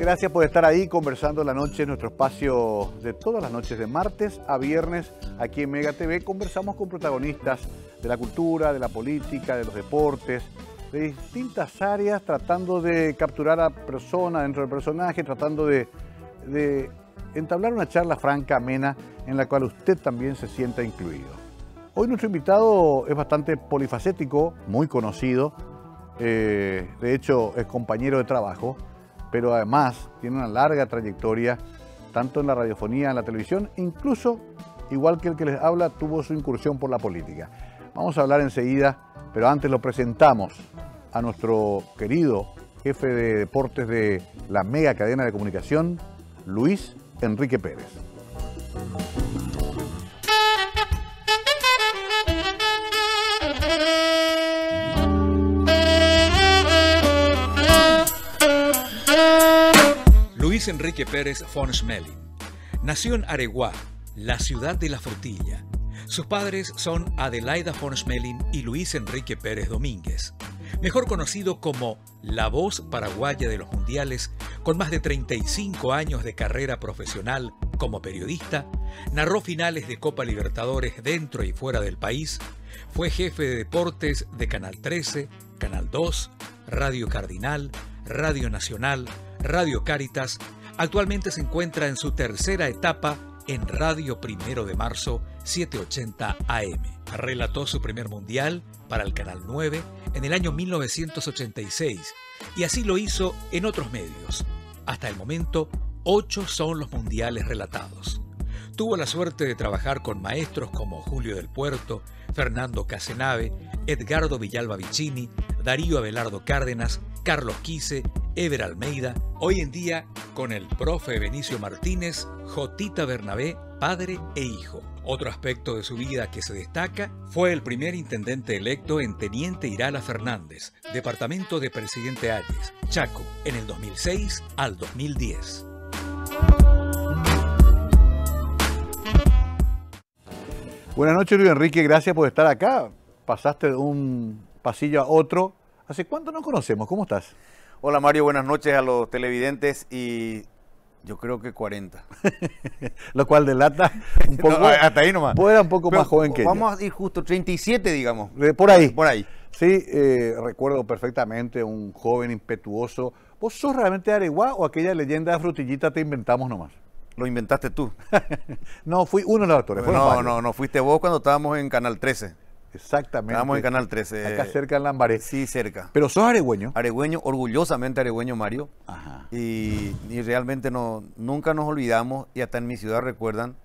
gracias por estar ahí conversando la noche, en nuestro espacio de todas las noches, de martes a viernes, aquí en Mega TV. Conversamos con protagonistas de la cultura, de la política, de los deportes, de distintas áreas, tratando de capturar a persona dentro del personaje, tratando de, entablar una charla franca, amena, en la cual usted también se sienta incluido. Hoy nuestro invitado es bastante polifacético, muy conocido, eh, de hecho es compañero de trabajo pero además tiene una larga trayectoria tanto en la radiofonía, en la televisión, incluso, igual que el que les habla, tuvo su incursión por la política. Vamos a hablar enseguida, pero antes lo presentamos a nuestro querido jefe de deportes de la mega cadena de comunicación, Luis Enrique Pérez. Luis Enrique Pérez von Schmeling. Nació en Areguá, la ciudad de la frutilla. Sus padres son Adelaida von Schmeling y Luis Enrique Pérez Domínguez, mejor conocido como la voz paraguaya de los mundiales, con más de 35 años de carrera profesional como periodista, narró finales de Copa Libertadores dentro y fuera del país, fue jefe de deportes de Canal 13, Canal 2, Radio Cardinal, Radio Nacional, Radio Cáritas actualmente se encuentra en su tercera etapa en Radio Primero de Marzo 780 AM. Relató su primer mundial para el Canal 9 en el año 1986 y así lo hizo en otros medios. Hasta el momento, ocho son los mundiales relatados. Tuvo la suerte de trabajar con maestros como Julio del Puerto, Fernando Casenave, Edgardo Villalba Vicini, Darío Abelardo Cárdenas, Carlos Quise, Ever Almeida, hoy en día con el profe Benicio Martínez, Jotita Bernabé, padre e hijo. Otro aspecto de su vida que se destaca fue el primer intendente electo en Teniente Irala Fernández, departamento de Presidente Ayes, Chaco, en el 2006 al 2010. Buenas noches Luis Enrique, gracias por estar acá. Pasaste un pasillo a otro. ¿Hace cuánto nos conocemos? ¿Cómo estás? Hola Mario, buenas noches a los televidentes y yo creo que 40. Lo cual delata un poco. hasta ahí nomás. un poco más joven que Vamos a ir justo, 37, digamos. Eh, por ahí. Por ahí. Sí, eh, recuerdo perfectamente un joven impetuoso. ¿Vos sos realmente de Areguá o aquella leyenda de frutillita te inventamos nomás? Lo inventaste tú. no, fui uno de los actores. No, no, no, fuiste vos cuando estábamos en Canal 13. Exactamente. Estábamos en Canal 13. Acá cerca en Lambaré. Sí, cerca. Pero sos aregüeño. Aregüeño, orgullosamente aregüeño, Mario. Ajá. Y, realmente no, nunca nos olvidamos, y hasta en mi ciudad recuerdan,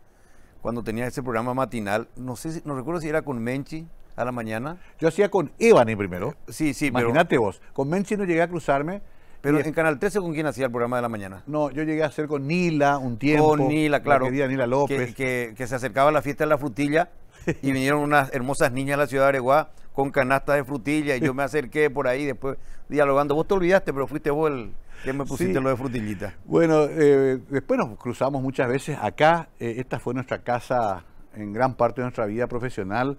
cuando tenía ese programa matinal, no sé si, no recuerdo si era con Menchi a la mañana. Yo hacía con Evani primero. Sí, sí, Imagínate vos, con Menchi no llegué a cruzarme. Pero en Canal 13, ¿con quién hacía el programa de la mañana? No, yo llegué a hacer con Nila un tiempo. Con Nila, claro. que, que se acercaba a la fiesta de la frutilla y vinieron unas hermosas niñas a la ciudad de Areguá con canastas de frutillas y yo me acerqué por ahí después dialogando. Vos te olvidaste, pero fuiste vos el que me pusiste lo de frutillita. Bueno, eh, después nos cruzamos muchas veces acá. Eh, esta fue nuestra casa en gran parte de nuestra vida profesional.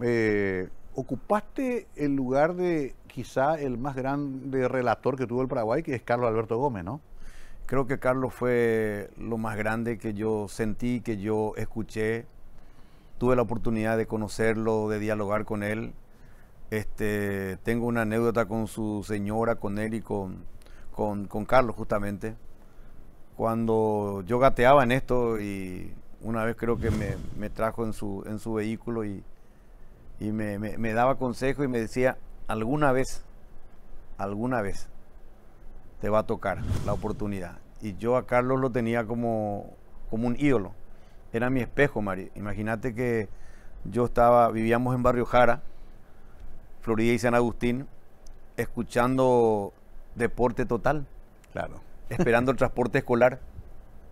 Eh, ocupaste el lugar de quizá el más grande relator que tuvo el Paraguay, que es Carlos Alberto Gómez, ¿no? Creo que Carlos fue lo más grande que yo sentí, que yo escuché tuve la oportunidad de conocerlo, de dialogar con él. Este, tengo una anécdota con su señora, con él y con, con, Carlos justamente. Cuando yo gateaba en esto y una vez creo que me, trajo en su, en su vehículo y, me, me daba consejo y me decía, alguna vez, alguna vez te va a tocar la oportunidad. Y yo a Carlos lo tenía como, como un ídolo era mi espejo, Mari. Imagínate que yo estaba, vivíamos en Barrio Jara, Florida y San Agustín, escuchando Deporte Total. Claro. Esperando el transporte escolar.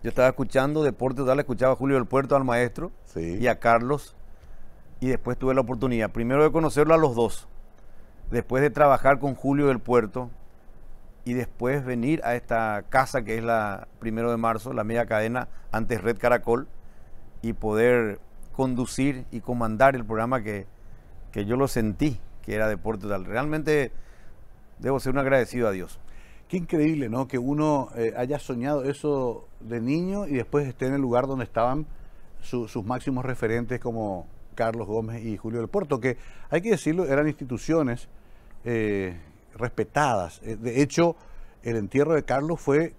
Yo estaba escuchando Deporte Total, escuchaba a Julio del Puerto, al maestro, y a Carlos. Y después tuve la oportunidad, primero de conocerlo a los dos, después de trabajar con Julio del Puerto, y después venir a esta casa que es la primero de marzo, la media cadena, antes Red Caracol, y poder conducir y comandar el programa que, yo lo sentí, que era deporte tal. Realmente debo ser un agradecido a Dios. Qué increíble, ¿no? Que uno eh, haya soñado eso de niño y después esté en el lugar donde estaban sus máximos referentes como Carlos Gómez y Julio del Porto, que hay que decirlo, eran instituciones eh, respetadas. Eh, de hecho, el entierro de Carlos fue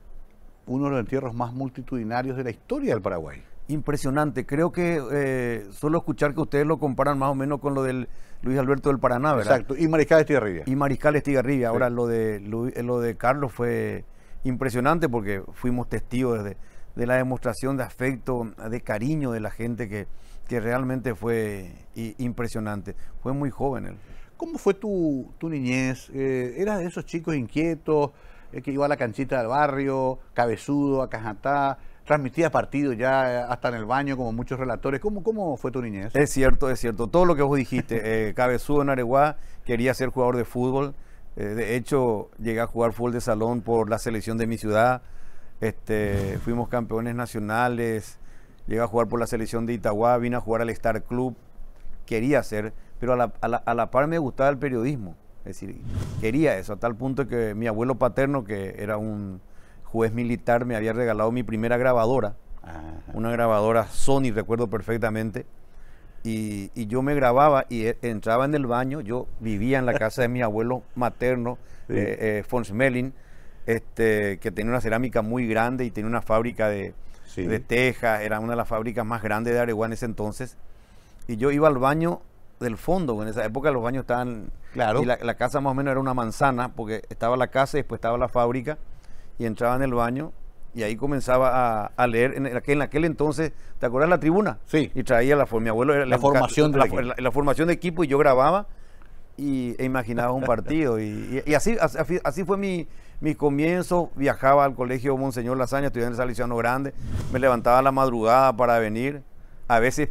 uno de los entierros más multitudinarios de la historia del Paraguay impresionante. Creo que eh, solo escuchar que ustedes lo comparan más o menos con lo del Luis Alberto del Paraná, ¿verdad? Exacto, y Mariscal Estigarribia. Y Mariscal Estigarribia. Ahora, lo de, eh, lo de Carlos fue impresionante porque fuimos testigos de, la demostración de afecto, de cariño de la gente que, que realmente fue impresionante. Fue muy joven él. ¿Cómo fue tu, tu niñez? Eh, ¿Eras de esos chicos inquietos eh, que iba a la canchita del barrio, cabezudo, a Cajatá? Transmitía partidos ya eh, hasta en el baño, como muchos relatores. ¿Cómo, cómo fue tu niñez? Es cierto, es cierto. Todo lo que vos dijiste, eh, cabezudo en Areguá, quería ser jugador de fútbol. Eh, de hecho, llegué a jugar fútbol de salón por la selección de mi ciudad. Este, fuimos campeones nacionales. Llegué a jugar por la selección de Itagua, vine a jugar al Star Club. Quería ser, pero a la, a la, a la par me gustaba el periodismo. Es decir, quería eso, a tal punto que mi abuelo paterno, que era un juez militar me había regalado mi primera grabadora, una grabadora Sony, recuerdo perfectamente. Y, yo me grababa y eh, entraba en el baño, yo vivía en la casa de mi abuelo materno, eh, eh, Fons este, que tenía una cerámica muy grande y tenía una fábrica de, teja, de era una de las fábricas más grandes de Areguá en ese entonces. Y yo iba al baño del fondo, en esa época los baños estaban... Claro. Y la casa más o menos era una manzana, porque estaba la casa y después estaba la fábrica y entraba en el baño y ahí comenzaba a, leer. En aquel, entonces, ¿te acuerdas la tribuna? Sí. Y traía la, mi abuelo la, formación de la, formación de equipo y yo grababa y e imaginaba un partido. y, así, así, fue mi, mi, comienzo. Viajaba al colegio Monseñor lasaña estudiando en el Grande. Me levantaba a la madrugada para venir. A veces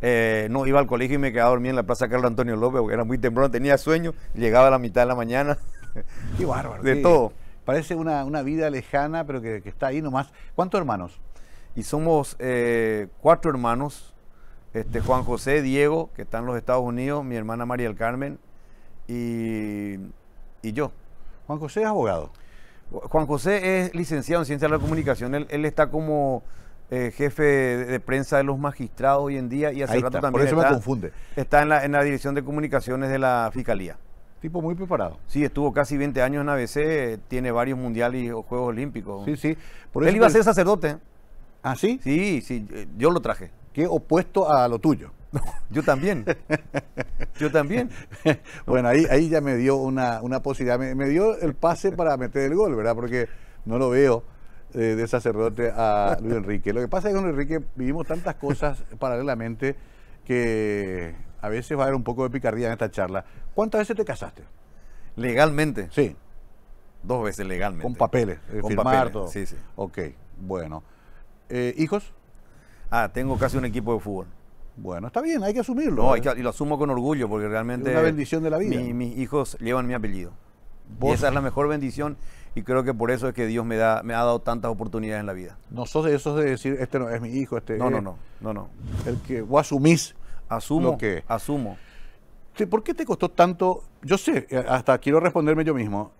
eh, no iba al colegio y me quedaba dormido en la Plaza Carlos Antonio López porque era muy temprano, tenía sueño. Llegaba a la mitad de la mañana. Qué bárbaro. De todo parece una, una vida lejana, pero que, está ahí nomás. ¿Cuántos hermanos? Y somos eh, cuatro hermanos, este, Juan José, Diego, que está en los Estados Unidos, mi hermana María del Carmen y, yo. Juan José es abogado. Juan José es licenciado en Ciencias de la Comunicación. Él, está como eh, jefe de, prensa de los magistrados hoy en día y hace rato también. Por eso me confunde. Está en la, en la Dirección de Comunicaciones de la Fiscalía tipo muy preparado. Sí, estuvo casi 20 años en ABC, tiene varios mundiales o Juegos Olímpicos. Sí, sí. Él iba a ser sacerdote. ¿Ah, sí? Sí, sí, eh, yo lo traje. Qué opuesto a lo tuyo. yo también. yo también. bueno, ahí, ahí ya me dio una, posibilidad. Me, dio el pase para meter el gol, ¿verdad? Porque no lo veo eh, de sacerdote a Luis Enrique. Lo que pasa es que con Enrique vivimos tantas cosas paralelamente que a veces va a haber un poco de picardía en esta charla. ¿Cuántas veces te casaste? Legalmente. Sí. Dos veces legalmente. Con papeles, eh, con papeles. Sí, sí. Ok, bueno. Eh, ¿Hijos? Ah, tengo casi un equipo de fútbol. Bueno, está bien, hay que asumirlo. No, ¿eh? y lo asumo con orgullo porque realmente. Es una bendición de la vida. Y mis hijos llevan mi apellido. esa es la mejor bendición y creo que por eso es que Dios me, ha dado tantas oportunidades en la vida. No sos de esos de decir, este no es mi hijo, este. No, es, no, no, no, no. El que vos asumís Asumo. Asumo. ¿Por qué te costó tanto? Yo sé, eh, hasta quiero responderme yo mismo.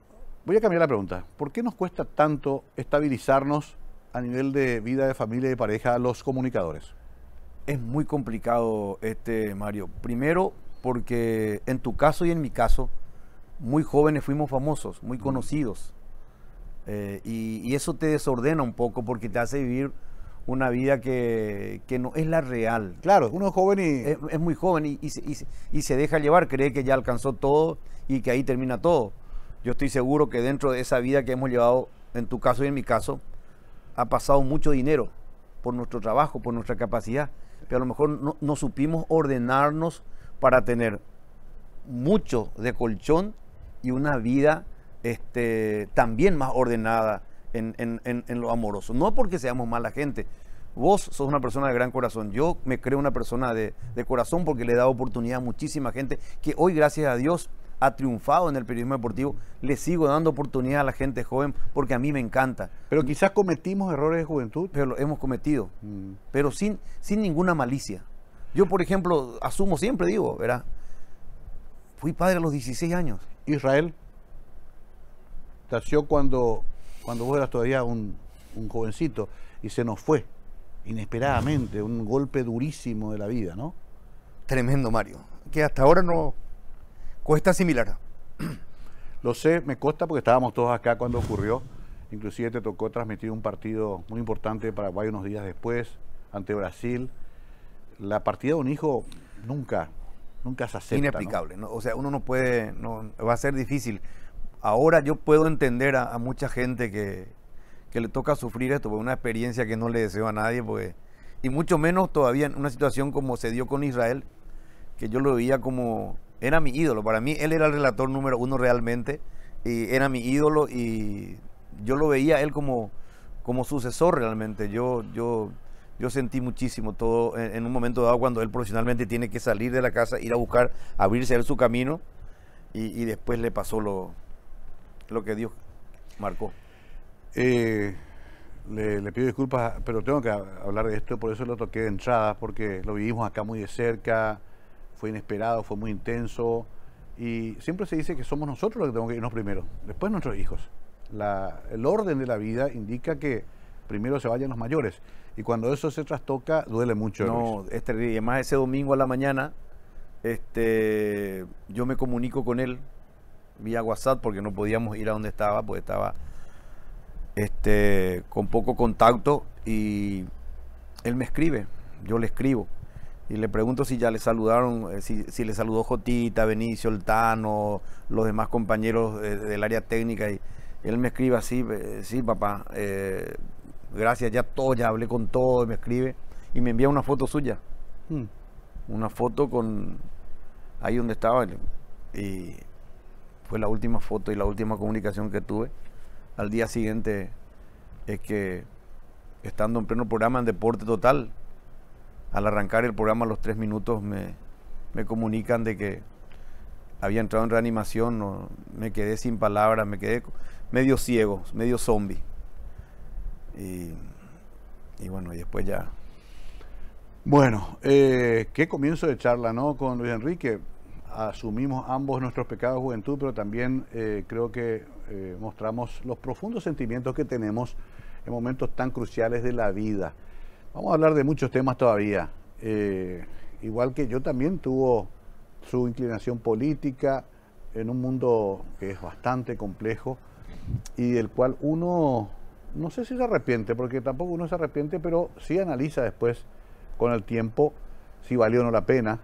Voy a cambiar la pregunta. ¿Por qué nos cuesta tanto estabilizarnos a nivel de vida de familia y de pareja los comunicadores? Es muy complicado, este Mario. Primero, porque en tu caso y en mi caso, muy jóvenes fuimos famosos, muy mm. conocidos. Eh, y, eso te desordena un poco porque te hace vivir una vida que, no es la real. Claro, uno es joven y... Es, muy joven y, y, y, y, se deja llevar, cree que ya alcanzó todo y que ahí termina todo. Yo estoy seguro que dentro de esa vida que hemos llevado, en tu caso y en mi caso, ha pasado mucho dinero por nuestro trabajo, por nuestra capacidad, pero a lo mejor no, supimos ordenarnos para tener mucho de colchón y una vida este, también más ordenada, en, lo amoroso. No porque seamos mala gente. Vos sos una persona de gran corazón. Yo me creo una persona de, corazón porque le he dado oportunidad a muchísima gente que hoy, gracias a Dios, ha triunfado en el periodismo deportivo, le sigo dando oportunidad a la gente joven porque a mí me encanta. Pero quizás cometimos errores de juventud. Pero lo hemos cometido, mm. pero sin, sin ninguna malicia. Yo, por ejemplo, asumo siempre, digo, ¿verdad? Fui padre a los 16 años. Israel nació cuando cuando vos eras todavía un, jovencito y se nos fue inesperadamente, un golpe durísimo de la vida, ¿no? Tremendo, Mario, que hasta ahora no cuesta similar. Lo sé, me cuesta porque estábamos todos acá cuando ocurrió. Inclusive te tocó transmitir un partido muy importante de Paraguay unos días después, ante Brasil. La partida de un hijo nunca, nunca se acepta. Inexplicable, o sea, uno no puede, no, va a ser difícil ahora yo puedo entender a, mucha gente que, le toca sufrir esto, porque una experiencia que no le deseo a nadie, pues, y mucho menos todavía en una situación como se dio con Israel, que yo lo veía como, era mi ídolo, para mí él era el relator número uno realmente, y era mi ídolo y yo lo veía él como, como sucesor realmente, yo, yo, yo sentí muchísimo todo en, un momento dado cuando él profesionalmente tiene que salir de la casa, ir a buscar, abrirse a él su camino. y después le pasó lo, lo que Dios marcó. Eh, le, pido disculpas, pero tengo que hablar de esto, por eso lo toqué de entrada, porque lo vivimos acá muy de cerca, fue inesperado, fue muy intenso, y siempre se dice que somos nosotros los que tenemos que irnos primero, después nuestros hijos. el orden de la vida indica que primero se vayan los mayores, y cuando eso se trastoca, duele mucho. No, y además ese domingo a la mañana, este, yo me comunico con él, vía WhatsApp porque no podíamos ir a donde estaba, pues estaba este, con poco contacto y él me escribe, yo le escribo y le pregunto si ya le saludaron, eh, si, le saludó Jotita, Benicio, el Tano, los demás compañeros del área técnica y él me escribe así, eh, sí papá, eh, gracias, ya todo, ya hablé con todo, me escribe y me envía una foto suya, hmm. una foto con ahí donde estaba y fue la última foto y la última comunicación que tuve. Al día siguiente es que estando en pleno programa en Deporte Total, al arrancar el programa a los tres minutos me, comunican de que había entrado en reanimación, no, me quedé sin palabras, me quedé medio ciego, medio zombie. Y, y bueno, y después ya. Bueno, eh, qué comienzo de charla, ¿no? Con Luis Enrique asumimos ambos nuestros pecados de juventud, pero también eh, creo que eh, mostramos los profundos sentimientos que tenemos en momentos tan cruciales de la vida. Vamos a hablar de muchos temas todavía. Eh, igual que yo también tuvo su inclinación política en un mundo que es bastante complejo y del cual uno, no sé si se arrepiente, porque tampoco uno se arrepiente, pero sí analiza después con el tiempo si valió o no la pena,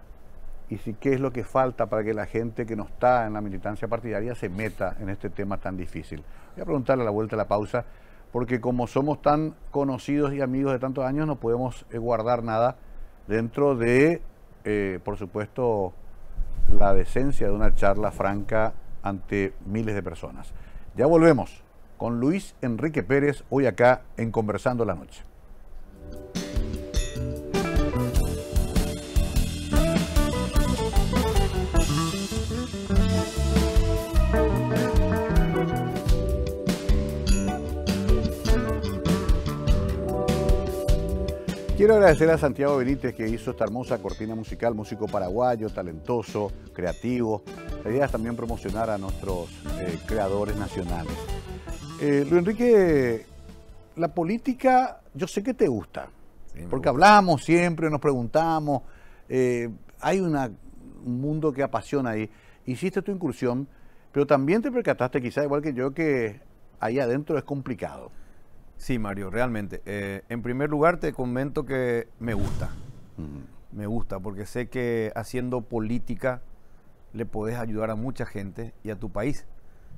y si qué es lo que falta para que la gente que no está en la militancia partidaria se meta en este tema tan difícil. Voy a preguntarle a la vuelta a la pausa, porque como somos tan conocidos y amigos de tantos años, no podemos eh, guardar nada dentro de, eh, por supuesto, la decencia de una charla franca ante miles de personas. Ya volvemos con Luis Enrique Pérez, hoy acá en Conversando la Noche. Quiero agradecer a Santiago Benítez que hizo esta hermosa cortina musical, músico paraguayo, talentoso, creativo. La idea es también promocionar a nuestros eh, creadores nacionales. Eh, Luis Enrique, la política yo sé que te gusta, porque hablamos siempre, nos preguntamos, eh, hay un mundo que apasiona ahí. Hiciste tu incursión, pero también te percataste quizá igual que yo que ahí adentro es complicado. Sí, Mario, realmente. Eh, en primer lugar, te comento que me gusta. Me gusta porque sé que haciendo política le podés ayudar a mucha gente y a tu país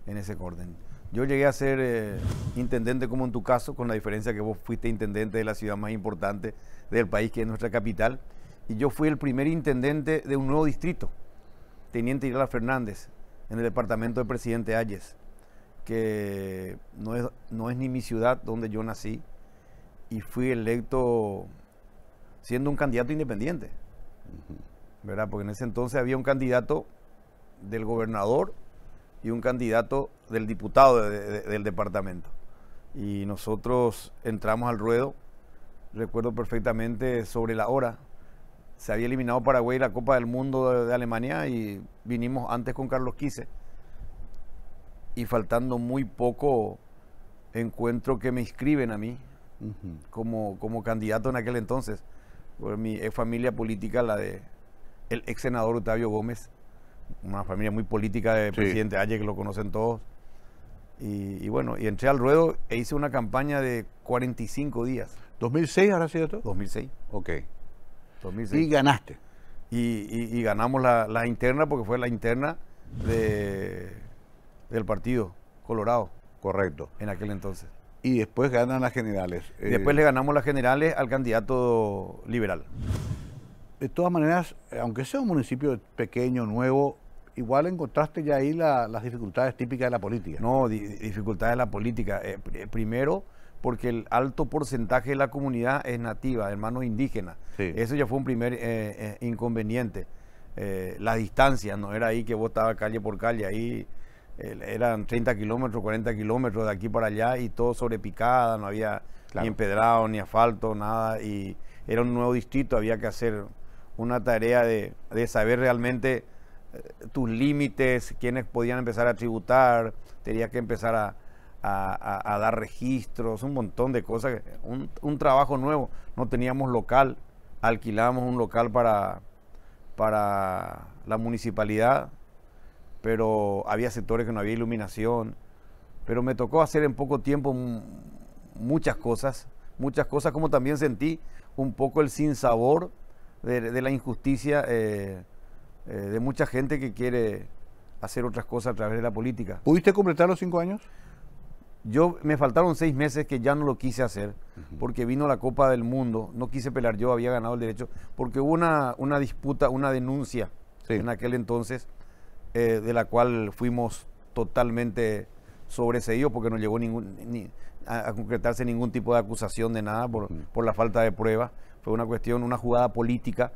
en ese orden. Yo llegué a ser eh, intendente como en tu caso, con la diferencia que vos fuiste intendente de la ciudad más importante del país, que es nuestra capital, y yo fui el primer intendente de un nuevo distrito, Teniente Irala Fernández, en el departamento del presidente Ayes que no es, no es ni mi ciudad donde yo nací y fui electo siendo un candidato independiente. ¿Verdad? Porque en ese entonces había un candidato del gobernador y un candidato del diputado del departamento. Y nosotros entramos al ruedo, recuerdo perfectamente sobre la hora. Se había eliminado Paraguay la Copa del Mundo de, de Alemania y vinimos antes con Carlos Quise y faltando muy poco encuentro que me inscriben a mí como, como candidato en aquel entonces. Por mi familia política, la de el ex senador Octavio Gómez, una familia muy política de presidente Ayer, que lo conocen todos. Y, bueno, y entré al ruedo e hice una campaña de 45 días. ¿2006 ahora cierto? 2006. Ok. 2006. Y ganaste. Y, y, y ganamos la interna porque fue la interna de del partido, Colorado. Correcto. En aquel entonces. Y después ganan las generales. Eh, después le ganamos las generales al candidato liberal. De todas maneras, aunque sea un municipio pequeño, nuevo, igual encontraste ya ahí las dificultades típicas de la política. No, dificultades de la política. Eh, eh, primero, porque el alto porcentaje de la comunidad es nativa, hermanos indígenas. Eso ya fue un primer inconveniente. la distancia, no era ahí que votaba calle por calle, ahí eran 30 kilómetros, 40 kilómetros de aquí para allá y todo sobre picada no había ni empedrado, ni asfalto, nada. Y era un nuevo distrito, había que hacer una tarea de, saber realmente eh, tus límites, quiénes podían empezar a tributar, tenía que empezar a, dar registros, un montón de cosas, un, trabajo nuevo. No teníamos local, alquilábamos un local para, para la municipalidad pero había sectores que no había iluminación. Pero me tocó hacer en poco tiempo muchas cosas, muchas cosas, como también sentí un poco el sinsabor de, de la injusticia eh, eh, de mucha gente que quiere hacer otras cosas a través de la política. ¿Pudiste completar los cinco años? Yo me faltaron seis meses que ya no lo quise hacer porque vino la Copa del Mundo, no quise pelear, yo había ganado el derecho, porque hubo una, disputa, una denuncia en aquel entonces eh, de la cual fuimos totalmente sobreseídos porque no llegó ningún, a, concretarse ningún tipo de acusación de nada por, mm. la falta de prueba. Fue una cuestión, una jugada política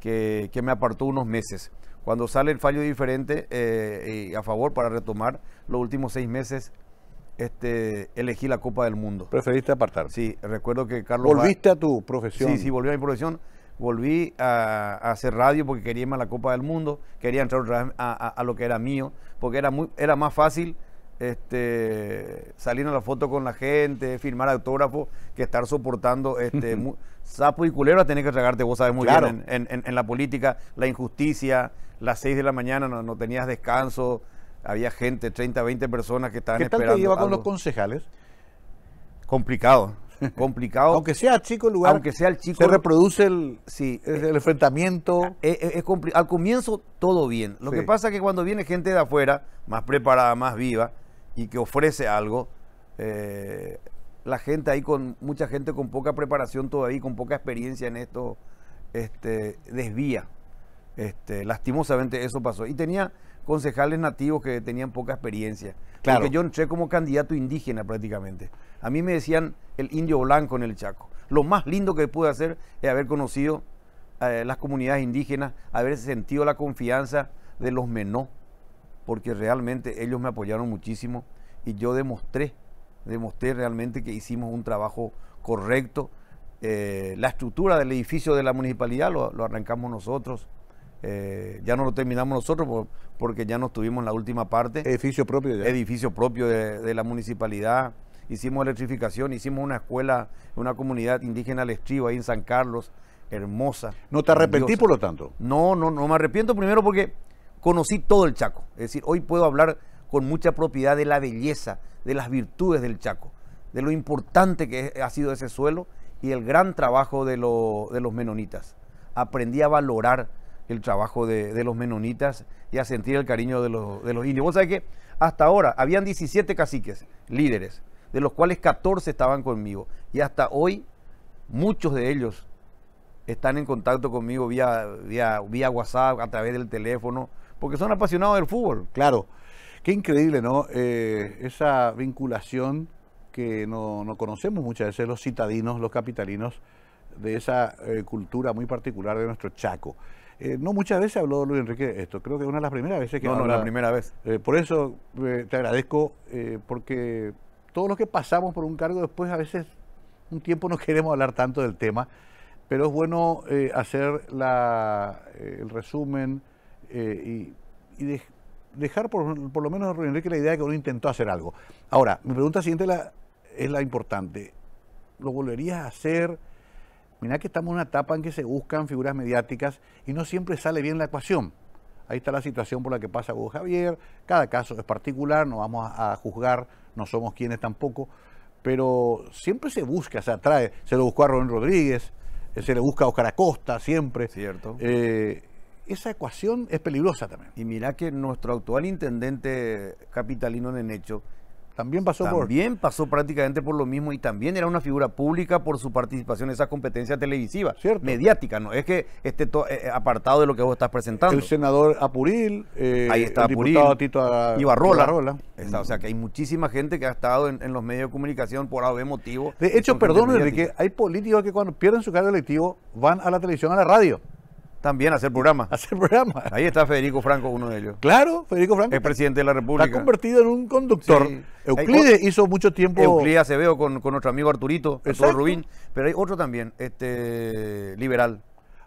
que, me apartó unos meses. Cuando sale el fallo diferente eh, a favor para retomar los últimos seis meses, este, elegí la Copa del Mundo. Preferiste apartar. Sí, recuerdo que Carlos. Volviste a tu profesión. Sí, sí, volví a mi profesión volví a, hacer radio porque quería irme a la Copa del Mundo, quería entrar otra vez a, lo que era mío, porque era, muy, era más fácil este, salir a la foto con la gente, firmar autógrafo, que estar soportando este, sapo y culebra tenés que tragarte, vos sabés muy bien, en, en, la política, la injusticia, las 6 de la mañana no, tenías descanso, había gente, 30, 20 personas que estaban ¿Qué tal esperando. ¿Qué con los concejales? Complicado complicado. aunque sea chico el lugar. Aunque sea el chico. Se reproduce el, sí, el, eh, enfrentamiento. Eh, eh, al comienzo todo bien. Lo que pasa es que cuando viene gente de afuera, más preparada, más viva, y que ofrece algo, la gente ahí con mucha gente con poca preparación todavía, con poca experiencia en esto, este, desvía. Este, lastimosamente eso pasó. Y tenía concejales nativos que tenían poca experiencia. Porque yo entré como candidato indígena prácticamente. A mí me decían el indio blanco en el Chaco. Lo más lindo que pude hacer es haber conocido eh, las comunidades indígenas, haber sentido la confianza de los menó, porque realmente ellos me apoyaron muchísimo y yo demostré, demostré realmente que hicimos un trabajo correcto. Eh, la estructura del edificio de la municipalidad lo, arrancamos nosotros. Eh, ya no lo terminamos nosotros por, porque ya nos tuvimos en la última parte. Edificio propio Edificio propio de, la municipalidad. Hicimos electrificación, hicimos una escuela, una comunidad indígena estribo ahí en San Carlos, hermosa. ¿No te arrepentí por lo tanto? No, no, no me arrepiento primero porque conocí todo el Chaco. Es decir, hoy puedo hablar con mucha propiedad de la belleza, de las virtudes del Chaco, de lo importante que ha sido ese suelo y el gran trabajo de los menonitas. Aprendí a valorar el trabajo de, los menonitas y a sentir el cariño de los, de los indios. Vos sabés que hasta ahora habían 17 caciques, líderes, de los cuales 14 estaban conmigo. Y hasta hoy muchos de ellos están en contacto conmigo vía, vía, WhatsApp, a través del teléfono, porque son apasionados del fútbol. Claro, qué increíble, ¿no? Eh, esa vinculación que no, conocemos muchas veces los citadinos, los capitalinos, de esa eh, cultura muy particular de nuestro Chaco. Eh, no muchas veces habló Luis Enrique esto, creo que una de las primeras veces que No, habla. no, la primera vez. Eh, por eso eh, te agradezco, porque todos los que pasamos por un cargo después a veces un tiempo no queremos hablar tanto del tema, pero es bueno hacer el resumen y, dejar por, lo menos a Luis Enrique la idea de que uno intentó hacer algo. Ahora, mi pregunta siguiente es la importante. ¿Lo volverías a hacer? Mirá que estamos en una etapa en que se buscan figuras mediáticas y no siempre sale bien la ecuación. Ahí está la situación por la que pasa Hugo Javier, cada caso es particular, no vamos a, juzgar, no somos quienes tampoco, pero siempre se busca, se atrae, se lo buscó a Rubén Rodríguez, eh, se le busca a Oscar Acosta siempre. Cierto. Eh, esa ecuación es peligrosa también. Y mirá que nuestro actual intendente capitalino en hecho también pasó por. También pasó prácticamente por lo mismo y también era una figura pública por su participación en esa competencia televisiva. Cierto. Mediática, no es que esté eh, eh, apartado de lo que vos estás presentando. El senador Apuril. Eh, Ahí está Diputado Tito Ibarrola. o sea que hay muchísima gente que ha estado en, los medios de comunicación por algún motivo. De hecho, perdón, Enrique, hay políticos que cuando pierden su cargo electivo van a la televisión, a la radio. También hacer programa. Hacer programa. Ahí está Federico Franco, uno de ellos. Claro, Federico Franco. Es presidente de la República. ha convertido en un conductor. Euclides hizo mucho tiempo. Euclides Acevedo con, con nuestro amigo Arturito, Arturo Rubín. Pero hay otro también, este liberal.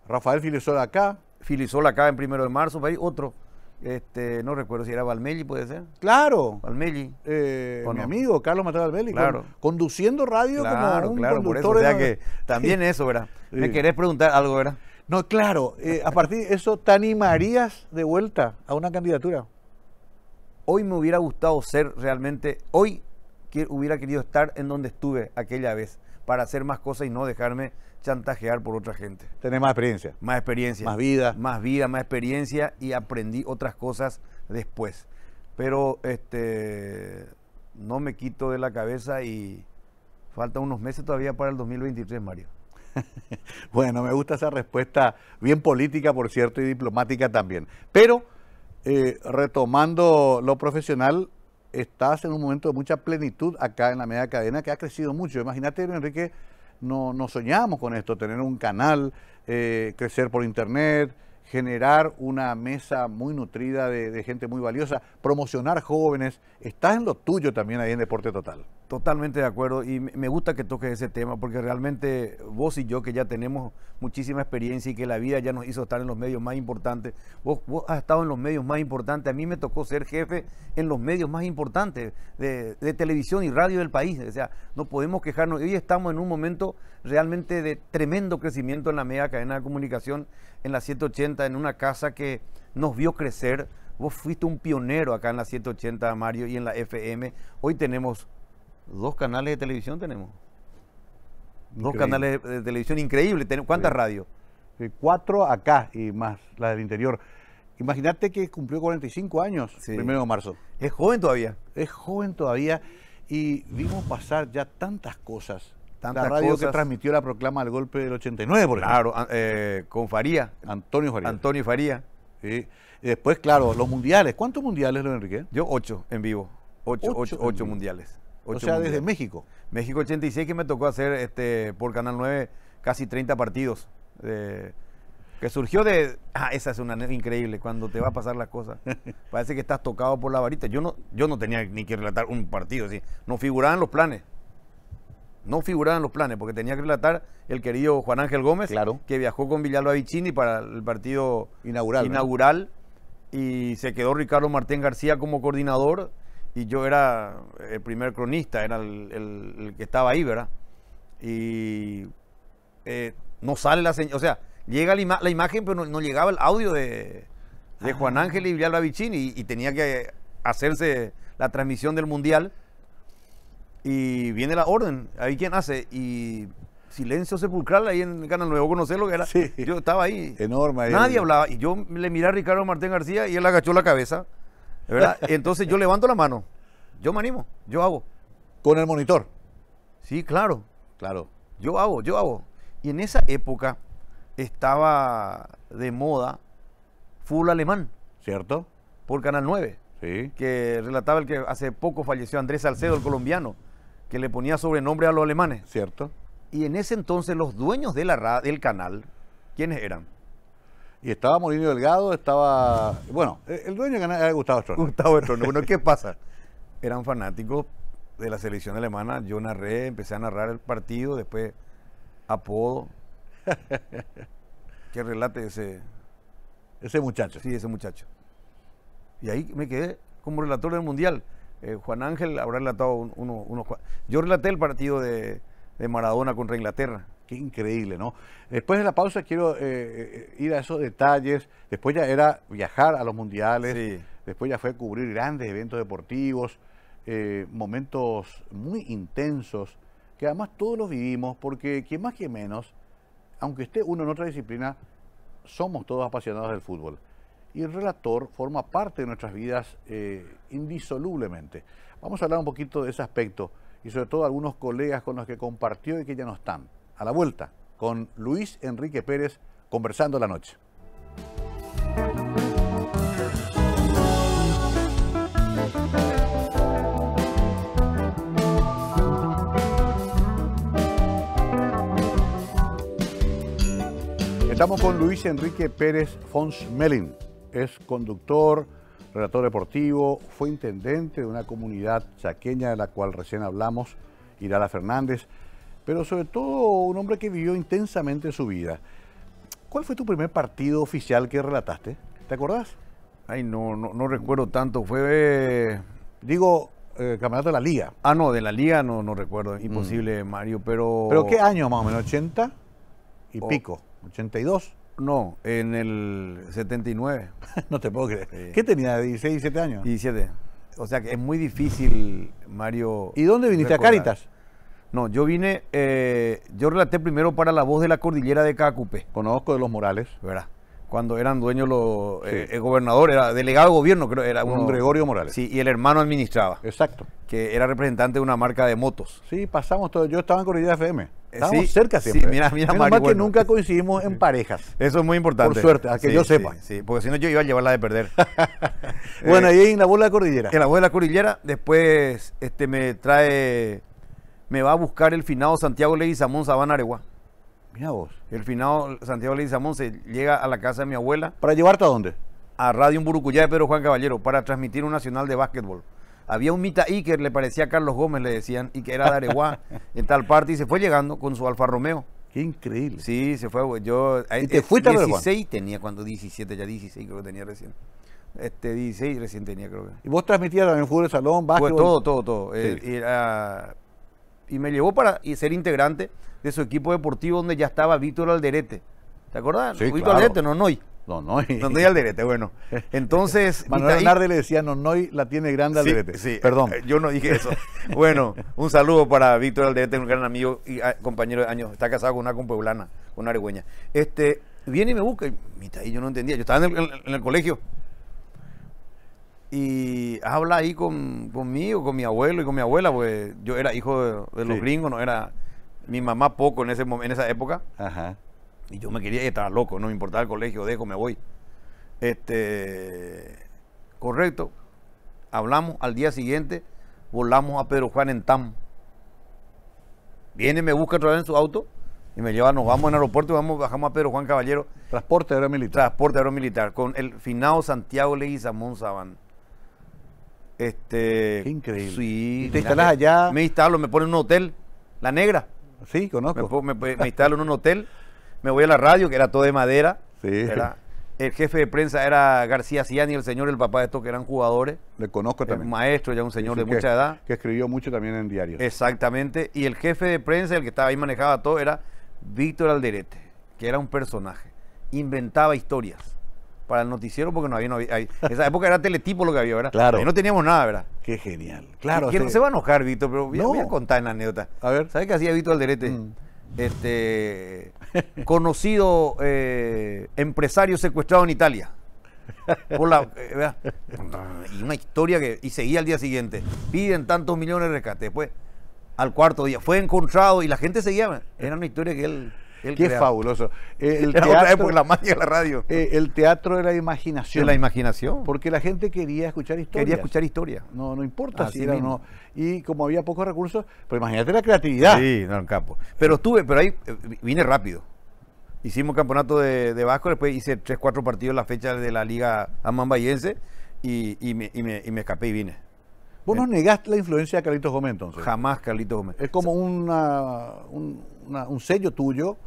Rafael Filizola acá. Filizola acá en primero de marzo, hay otro. Este, no recuerdo si era Valmelli, puede ser. Claro. Valmelli. Con eh, mi amigo, Carlos Mateo Claro. conduciendo radio claro, como un claro, conductor Por eso, o que también eso, ¿verdad? Me querés preguntar algo, ¿verdad? No, claro, eh, a partir de eso, ¿te animarías de vuelta a una candidatura? Hoy me hubiera gustado ser realmente, hoy hubiera querido estar en donde estuve aquella vez, para hacer más cosas y no dejarme chantajear por otra gente. Tener más experiencia. Más experiencia. Más vida. Más vida, más experiencia y aprendí otras cosas después. Pero este, no me quito de la cabeza y falta unos meses todavía para el 2023, Mario. bueno, me gusta esa respuesta, bien política, por cierto, y diplomática también. Pero, eh, retomando lo profesional, estás en un momento de mucha plenitud acá en la media cadena que ha crecido mucho. Imagínate, Enrique, no, no soñamos con esto, tener un canal, eh, crecer por internet, generar una mesa muy nutrida de, de gente muy valiosa, promocionar jóvenes. Estás en lo tuyo también ahí en Deporte Total. Totalmente de acuerdo y me gusta que toques ese tema porque realmente vos y yo que ya tenemos muchísima experiencia y que la vida ya nos hizo estar en los medios más importantes, vos, has estado en los medios más importantes, a mí me tocó ser jefe en los medios más importantes de, televisión y radio del país, o sea, no podemos quejarnos, hoy estamos en un momento realmente de tremendo crecimiento en la media cadena de comunicación, en la 180, en una casa que nos vio crecer, vos fuiste un pionero acá en la 780, Mario, y en la FM. Hoy tenemos Dos canales de televisión tenemos. Dos canales de, televisión increíbles ¿Cuántas radios? cuatro acá y más la del interior. Imagínate que cumplió 45 años, el primero de marzo. Es joven todavía. Es joven todavía y vimos pasar ya tantas cosas. Tantas la radio que transmitió la proclama del golpe del 89, por ejemplo. Claro, eh, con Faría. Antonio Faría. Antonio Faría. Y después, claro, los mundiales. ¿Cuántos mundiales, Luis Enrique? Yo ocho en vivo. ocho, ocho, ocho mundiales o sea, desde México. México 86 que me tocó hacer este por Canal 9 casi 30 partidos. que surgió de... Ah, esa es una increíble, cuando te va a pasar las cosas. Parece que estás tocado por la varita. Yo no, yo no tenía ni que relatar un partido, no figuraban los planes. No figuraban los planes, porque tenía que relatar el querido Juan Ángel Gómez, que viajó con Villalba Vicini para el partido inaugural. Y se quedó Ricardo Martín García como coordinador y yo era el primer cronista, era el, que estaba ahí, ¿verdad? Y eh, no sale la señal, o sea, llega la, imagen, pero no, llegaba el audio de, ah. Juan Ángel y Villalba Vicini y, tenía que hacerse la transmisión del Mundial. Y viene la orden, ahí quien hace, y silencio sepulcral ahí en Canal Nuevo, lo que era. Yo estaba ahí. Enorme. Nadie hablaba, y yo le miré a Ricardo Martín García y él agachó la cabeza. Entonces yo levanto la mano, yo me animo, yo hago. ¿Con el monitor? Sí, claro. Claro. Yo hago, yo hago. Y en esa época estaba de moda full alemán. ¿Cierto? Por Canal 9. Sí. Que relataba el que hace poco falleció Andrés Salcedo, el colombiano, que le ponía sobrenombre a los alemanes. ¿Cierto? Y en ese entonces los dueños de la del canal, ¿quiénes eran? Y estaba Molino Delgado, estaba. Bueno, eh, el dueño que era eh, Gustavo Estrondo. Gustavo Estrono, Bueno, ¿qué pasa? Eran fanáticos de la selección alemana. Yo narré, empecé a narrar el partido, después apodo. qué relate ese. Ese muchacho. Sí, ese muchacho. Y ahí me quedé como relator del Mundial. Eh, Juan Ángel habrá relatado unos... Uno, yo relaté el partido de, de Maradona contra Inglaterra Qué increíble, ¿no? Después de la pausa quiero eh, eh, ir a esos detalles. Después ya era viajar a los mundiales. Después ya fue cubrir grandes eventos deportivos, eh, momentos muy intensos, que además todos los vivimos, porque quien más que menos, aunque esté uno en otra disciplina, somos todos apasionados del fútbol. Y el relator forma parte de nuestras vidas indisolublemente. Vamos a hablar un poquito de ese aspecto y sobre todo algunos colegas con los que compartió y que ya no están a la vuelta con Luis Enrique Pérez conversando la noche. Estamos con Luis Enrique Pérez Fons Melin. Es conductor, relator deportivo, fue intendente de una comunidad chaqueña de la cual recién hablamos, Irala Fernández pero sobre todo un hombre que vivió intensamente su vida. ¿Cuál fue tu primer partido oficial que relataste? ¿Te acordás? Ay, no, no, recuerdo tanto. Fue. Eh, Digo, eh, campeonato de la Liga. Ah, no, de la Liga no, no recuerdo. Mm. Imposible, Mario, pero. ¿Pero qué año más o menos? ¿80 y oh. pico? ¿82? No, en el 79. no te puedo creer. ¿Qué tenía? ¿16, 17 años? 17. O sea que es muy difícil, Mario. ¿Y dónde viniste? ¿A Caritas? No, yo vine, eh, yo relaté primero para La Voz de la Cordillera de Cacupe. Conozco de los Morales. ¿Verdad? Cuando eran dueños los... Eh, el gobernador era delegado de gobierno, creo. Era un Gregorio Morales. Sí, y el hermano administraba. Exacto. Que era representante de una marca de motos. Sí, pasamos todo. Yo estaba en Cordillera FM. Eh, Estábamos cerca siempre. Sí, mira, mira, más que nunca coincidimos en parejas. Eso es muy importante. Por suerte, a que yo sepa. Sí, porque si no yo iba a llevarla de perder. bueno, y en la voz de la cordillera. En la voz de la cordillera, después este, me trae me va a buscar el finado Santiago Leguizamón Sabana Areguá. Mira vos. El finado Santiago Leguizamón se llega a la casa de mi abuela. ¿Para llevarte a dónde? A Radio Burucuyá de Pedro Juan Caballero para transmitir un nacional de básquetbol. Había un mitaí que le parecía a Carlos Gómez, le decían, y que era de Areguá, en tal parte, y se fue llegando con su Alfa Romeo. Qué increíble. Sí, se fue. Yo, eh, ¿Y 16 eh, tenía cuando 17, ya 16 creo que tenía recién. Este, 16 recién tenía, creo que. ¿Y vos transmitías también fútbol de salón, pues básquetbol? Pues todo, todo, todo. Eh, era, y me llevó para ser integrante de su equipo deportivo donde ya estaba Víctor Alderete. ¿Te acuerdas? Víctor Alderete, no Noy. No, Nonoy Alderete, bueno. Entonces. Manuel le decía No Nonoy la tiene grande Alderete. Sí, perdón. Eh, yo no dije eso. bueno, un saludo para Víctor Alderete, un gran amigo y ah, compañero de años. Está casado con una compueblana, con una aregüeña. Este, viene y me busca. Y, yo no entendía. Yo estaba en el colegio y habla ahí conmigo, con mi abuelo y con mi abuela, porque yo era hijo de, los gringos, no era mi mamá poco en, ese, en esa época. Ajá. Y yo me quería y eh, estaba loco, no me importaba el colegio, dejo, me voy. Este, correcto. Hablamos al día siguiente, volamos a Pedro Juan en TAM. Viene, me busca otra vez en su auto y me lleva, nos vamos al aeropuerto y vamos, bajamos a Pedro Juan Caballero. Transporte militar Transporte aeromilitar, con el finado Santiago Leguizamón Saban este, increíble. Sí, te instalas allá? Me instalo, me ponen un hotel, la negra. Sí, conozco. Me, me, instalo en un hotel, me voy a la radio, que era todo de madera. Sí. Era, el jefe de prensa era García Ciani, el señor, el papá de estos que eran jugadores. Le conozco también. Un maestro, ya un señor de mucha edad. Que escribió mucho también en diarios. Exactamente. Y el jefe de prensa, el que estaba ahí manejaba todo, era Víctor Alderete, que era un personaje. Inventaba historias para el noticiero porque no había, no había esa época era teletipo lo que había, ¿verdad? Claro. no teníamos nada, ¿verdad? Qué genial. Claro. Que, este se va a enojar, Vito, pero voy, a contar una anécdota. A ver. ¿Sabes qué hacía Vito Alderete? Mm. Este conocido eh, empresario secuestrado en Italia. Eh, y una historia que. Y seguía al día siguiente. Piden tantos millones de rescate. Después, al cuarto día, fue encontrado y la gente seguía. Era una historia que él Qué fabuloso. Eh, el teatro, otra época, la magia de la radio. Eh, el teatro de la imaginación. De la imaginación. Porque la gente quería escuchar historia. Quería escuchar historia. No, no importa si era o no. Y como había pocos recursos, pues imagínate la creatividad. Sí, no, en campo. Pero estuve, pero ahí eh, vine rápido. Hicimos campeonato de, de, Vasco, después hice tres, cuatro partidos en la fecha de la Liga Amambayense y, y, me, y, escapé y vine. Vos no negaste la influencia de Carlitos Gómez entonces. Jamás Carlitos Gómez. Es como una, un, un sello tuyo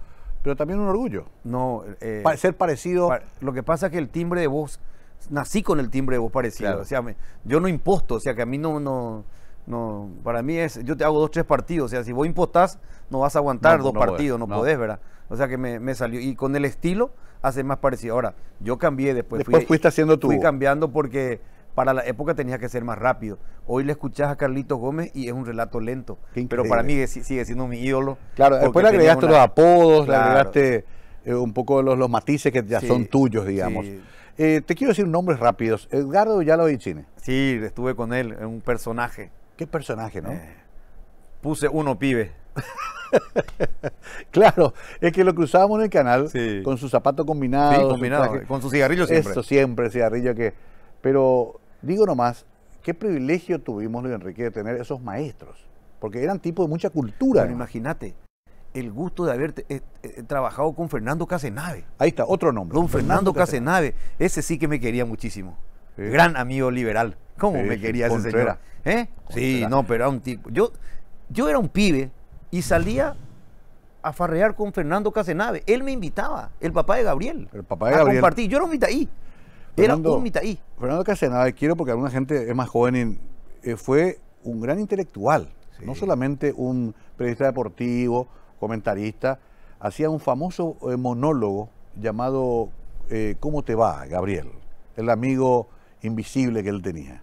pero también un orgullo. No, eh, ser parecido. lo que pasa es que el timbre de voz, nací con el timbre de voz parecido. O sea, yo no imposto, o sea, que a mí no, no, no, para mí es, yo te hago dos, tres partidos, o sea, si vos impostás, no vas a aguantar dos partidos, no, podés, ¿verdad? O sea, que me, salió, y con el estilo hace más parecido. Ahora, yo cambié después. Después fui, fuiste haciendo tú. Fui cambiando porque para la época tenía que ser más rápido. Hoy le escuchás a Carlitos Gómez y es un relato lento. Pero para mí sigue siendo mi ídolo. Claro, después le agregaste los apodos, le agregaste eh, un poco los, los, matices que ya son tuyos, digamos. Eh, te quiero decir nombres rápidos. Edgardo ya lo en cine. Sí, estuve con él, un personaje. ¿Qué personaje, no? Eh, puse uno, pibe. claro, es que lo cruzábamos en el canal con su zapato combinado. combinado, con su cigarrillo siempre. Eso siempre, cigarrillo que... Pero Digo nomás, qué privilegio tuvimos, Luis Enrique, de tener esos maestros, porque eran tipos de mucha cultura. imagínate, el gusto de haber eh, eh, trabajado con Fernando Casenave. Ahí está, otro nombre. Don Fernando, Casenave. Ese sí que me quería muchísimo. Gran amigo liberal. ¿Cómo me quería ese señor? ¿Eh? Sí, no, pero era un tipo. Yo, yo era un pibe y salía a farrear con Fernando Casenave. Él me invitaba, el papá de Gabriel. El papá de Gabriel. A compartir. Yo era un ahí era un mitaí. Fernando Casanova, quiero porque alguna gente es más joven, eh, fue un gran intelectual, no solamente un periodista deportivo, comentarista, hacía un famoso eh, monólogo llamado eh, ¿Cómo te va, Gabriel? El amigo invisible que él tenía.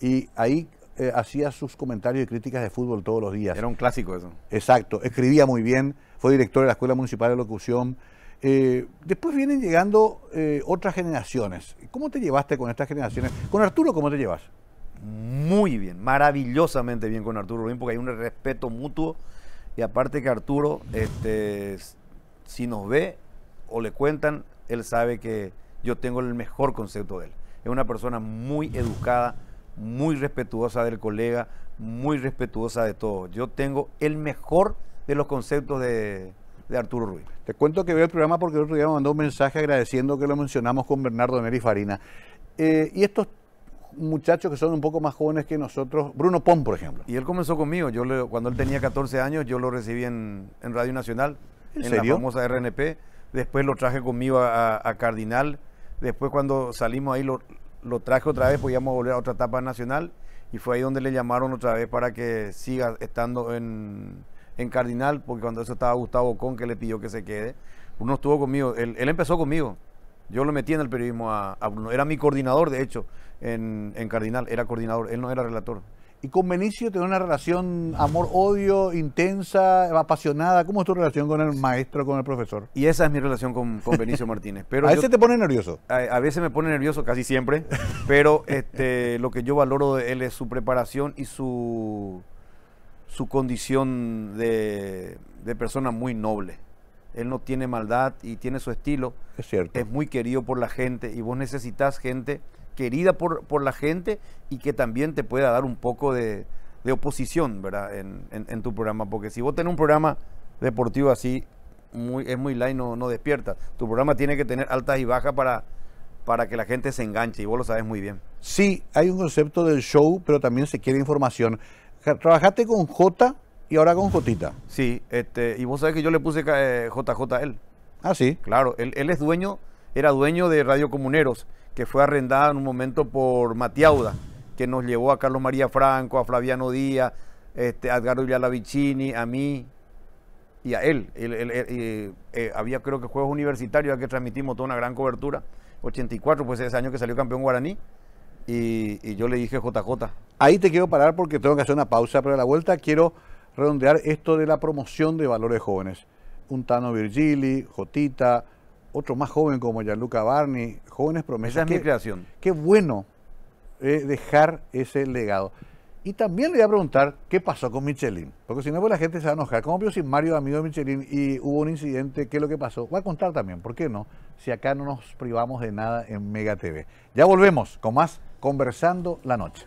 Y ahí hacía sus comentarios y críticas de fútbol todos los días. Era un clásico eso. Exacto, escribía muy bien, fue director de la Escuela Municipal de Locución, eh, después vienen llegando eh, otras generaciones. ¿Cómo te llevaste con estas generaciones? Con Arturo, ¿cómo te llevas? Muy bien, maravillosamente bien con Arturo Rubín, porque hay un respeto mutuo. Y aparte que Arturo, este, si nos ve o le cuentan, él sabe que yo tengo el mejor concepto de él. Es una persona muy educada, muy respetuosa del colega, muy respetuosa de todo. Yo tengo el mejor de los conceptos de, de Arturo Ruiz. Te cuento que veo el programa porque el otro día me mandó un mensaje agradeciendo que lo mencionamos con Bernardo Neri Farina. Eh, y estos muchachos que son un poco más jóvenes que nosotros, Bruno Pon, por ejemplo. Y él comenzó conmigo, yo cuando él tenía 14 años, yo lo recibí en, Radio Nacional, en, en la famosa RNP, después lo traje conmigo a, Cardinal, después cuando salimos ahí lo, lo traje otra vez, podíamos volver a otra etapa nacional, y fue ahí donde le llamaron otra vez para que siga estando en en Cardinal, porque cuando eso estaba Gustavo Con, que le pidió que se quede, uno estuvo conmigo, él, empezó conmigo, yo lo metí en el periodismo a, Bruno, era mi coordinador, de hecho, en, Cardinal, era coordinador, él no era relator. ¿Y con Benicio tiene una relación amor-odio, intensa, apasionada? ¿Cómo es tu relación con el maestro, con el profesor? Y esa es mi relación con, Benicio Martínez. Pero ¿A veces te pone nervioso? A, veces me pone nervioso, casi siempre, pero este, lo que yo valoro de él es su preparación y su su condición de, persona muy noble. Él no tiene maldad y tiene su estilo. Es cierto. Es muy querido por la gente y vos necesitas gente querida por, por la gente y que también te pueda dar un poco de, de oposición, ¿verdad? En, tu programa. Porque si vos tenés un programa deportivo así, muy, es muy light, no, no despierta. Tu programa tiene que tener altas y bajas para, para que la gente se enganche y vos lo sabes muy bien. Sí, hay un concepto del show, pero también se quiere información. Trabajaste con J y ahora con Jotita. Sí, este, y vos sabés que yo le puse JJ a él. Ah, sí. Claro, él, es dueño, era dueño de Radio Comuneros, que fue arrendada en un momento por Matiauda, que nos llevó a Carlos María Franco, a Flaviano Díaz, este, a Edgardo Villalavicini, a mí y a él. Eh, había creo que juegos universitarios que transmitimos toda una gran cobertura. 84, pues ese año que salió campeón guaraní y, yo le dije JJ. Ahí te quiero parar porque tengo que hacer una pausa, pero a la vuelta quiero redondear esto de la promoción de valores jóvenes. Un Tano Virgili, Jotita, otro más joven como Gianluca Barney, jóvenes promesas. Esa mi creación. Qué bueno eh, dejar ese legado. Y también le voy a preguntar qué pasó con Michelin, porque si no, pues la gente se va a enojar. ¿Cómo vio si Mario amigo de Michelin y hubo un incidente? ¿Qué es lo que pasó? Voy a contar también, ¿por qué no? Si acá no nos privamos de nada en Mega TV. Ya volvemos con más conversando la noche.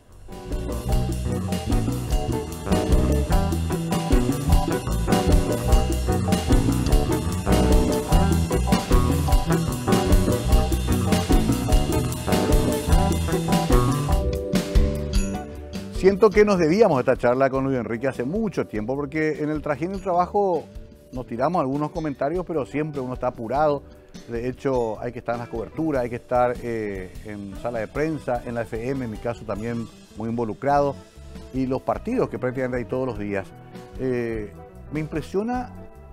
Siento que nos debíamos esta charla con Luis Enrique hace mucho tiempo, porque en el trajín del trabajo nos tiramos algunos comentarios, pero siempre uno está apurado, de hecho, hay que estar en las coberturas, hay que estar eh, en sala de prensa, en la FM, en mi caso también muy involucrado, y los partidos que prácticamente hay todos los días. Eh, me impresiona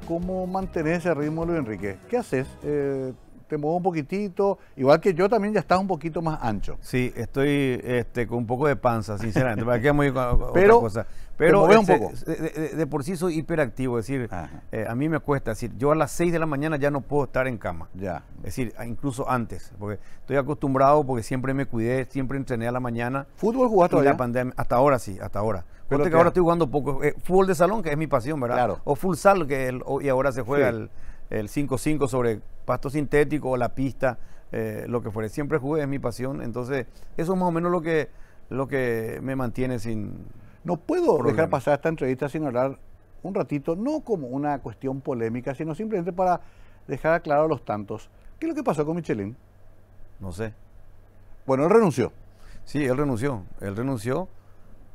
cómo mantener ese ritmo, Luis Enrique. ¿Qué haces? Eh, te mueves un poquitito, igual que yo también ya estás un poquito más ancho. Sí, estoy este, con un poco de panza, sinceramente, para que muy Pero, otra cosa. Pero este, De, por sí soy hiperactivo, es decir, eh, a mí me cuesta, decir, yo a las 6 de la mañana ya no puedo estar en cama. Ya. Es decir, incluso antes, porque estoy acostumbrado porque siempre me cuidé, siempre entrené a la mañana. ¿Fútbol jugaste la pandemia, hasta ahora sí, hasta ahora. que ahora estoy jugando poco. Eh, fútbol de salón, que es mi pasión, ¿verdad? Claro. O futsal, que el, y ahora se juega el 5-5 sobre pasto sintético o la pista, eh, lo que fuere. Siempre jugué, es mi pasión. Entonces, eso es más o menos lo que, lo que me mantiene sin no puedo dejar pasar esta entrevista sin hablar un ratito, no como una cuestión polémica, sino simplemente para dejar claro a los tantos. ¿Qué es lo que pasó con Michelin? No sé. Bueno, él renunció. Sí, él renunció. Él renunció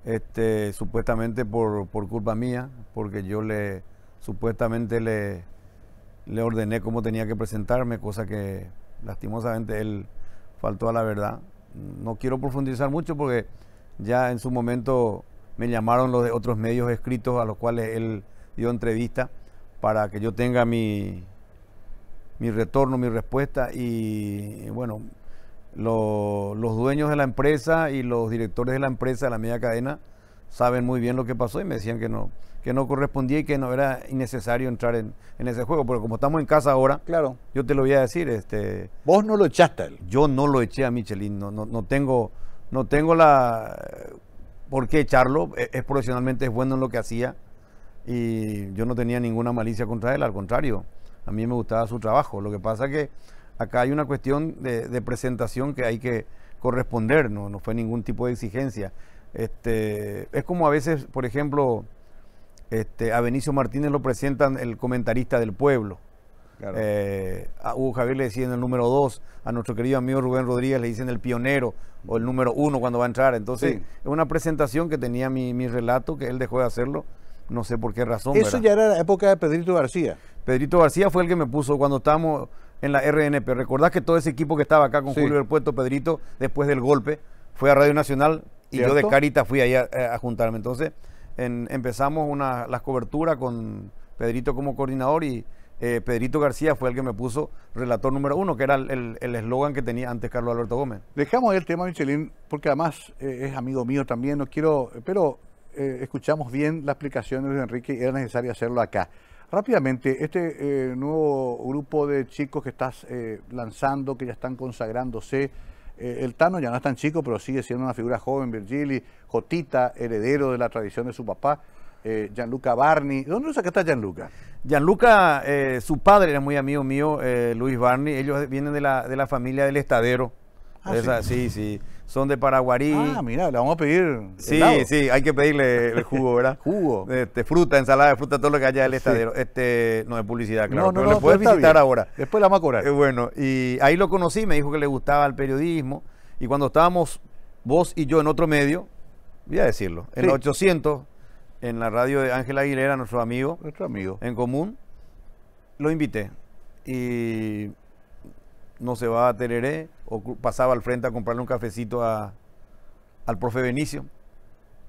este, supuestamente por, culpa mía, porque yo le supuestamente le, le ordené cómo tenía que presentarme, cosa que lastimosamente él faltó a la verdad. No quiero profundizar mucho porque ya en su momento me llamaron los de otros medios escritos a los cuales él dio entrevista para que yo tenga mi, mi retorno, mi respuesta y bueno, los dueños de la empresa y los directores de la empresa de la media cadena saben muy bien lo que pasó y me decían que no que no correspondía y que no era innecesario entrar en, ese juego, Pero como estamos en casa ahora, claro. yo te lo voy a decir, este vos no lo echaste a él. Yo no lo eché a Michelin, tengo no tengo la por qué echarlo. E, es, profesionalmente es bueno en lo que hacía y yo no tenía ninguna malicia contra él, al contrario, a mí me gustaba su trabajo. Lo que pasa que acá hay una cuestión de, presentación que hay que corresponder, ¿no? no fue ningún tipo de exigencia. Este, es como a veces, por ejemplo, este, a Benicio Martínez lo presentan el comentarista del pueblo eh, a Hugo Javier le decían el número 2, a nuestro querido amigo Rubén Rodríguez le dicen el pionero o el número 1 cuando va a entrar. Entonces, es una presentación que tenía mi, relato, que él dejó de hacerlo, no sé por qué razón. Eso ya era la época de Pedrito García. Pedrito García fue el que me puso cuando estábamos en la RNP. ¿Recordás que todo ese equipo que estaba acá con Julio del Puerto, Pedrito, después del golpe, fue a Radio Nacional y yo de carita fui ahí eh, a, juntarme. Entonces, empezamos una, las coberturas con Pedrito como coordinador y eh, Pedrito García fue el que me puso relator número uno, que era el eslogan que tenía antes Carlos Alberto Gómez. Dejamos el tema, Michelin, porque además eh, es amigo mío también, no quiero, eh, pero escuchamos bien la explicación de Luis Enrique y era necesario hacerlo acá. Rápidamente, este nuevo grupo de chicos que estás lanzando, que ya están consagrándose, el Tano ya no es tan chico, pero sigue siendo una figura joven, Virgili, Jotita, heredero de la tradición de su papá, Gianluca Barney. ¿Dónde usa sacaste está Gianluca? Gianluca, eh, su padre era muy amigo mío, eh, Luis Barney. Ellos vienen de la, de la familia del Estadero. Ah, sí. sí. Son de Paraguarí. Ah, mira, le vamos a pedir. Sí, sí, hay que pedirle el jugo, ¿verdad? jugo. Este, fruta, ensalada de fruta, todo lo que haya del Estadero. Este, no es publicidad, claro. No, no, pero no, le puedes visitar ahora. Después la vamos a cobrar. Eh, bueno, y ahí lo conocí, me dijo que le gustaba el periodismo. Y cuando estábamos vos y yo en otro medio, voy a decirlo, en los 800 en la radio de Ángel Aguilera, nuestro amigo. Nuestro amigo. En común. Lo invité. Y no se va a Tereré o pasaba al frente a comprarle un cafecito a, al profe Benicio.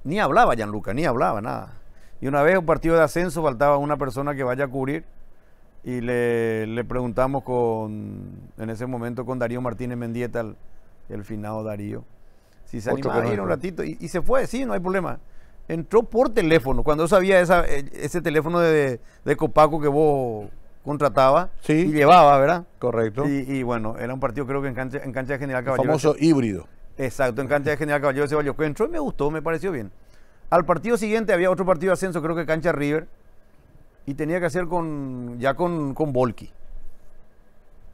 Ni hablaba Gianluca, ni hablaba nada. Y una vez un partido de ascenso faltaba una persona que vaya a cubrir y le, preguntamos con, en ese momento con Darío Martínez Mendieta, el, finado Darío, si se animaba a ir un ratito y, y se fue, sí, no hay problema entró por teléfono. Cuando yo sabía eh, ese teléfono de, Copaco que vos contrataba y llevaba, ¿verdad? Correcto. Y, bueno, era un partido creo que en cancha, en cancha de General Caballero. famoso híbrido. Exacto, en cancha de General Caballero se valió. Entró y me gustó, me pareció bien. Al partido siguiente había otro partido de ascenso, creo que cancha River, y tenía que hacer con ya con, con Volky.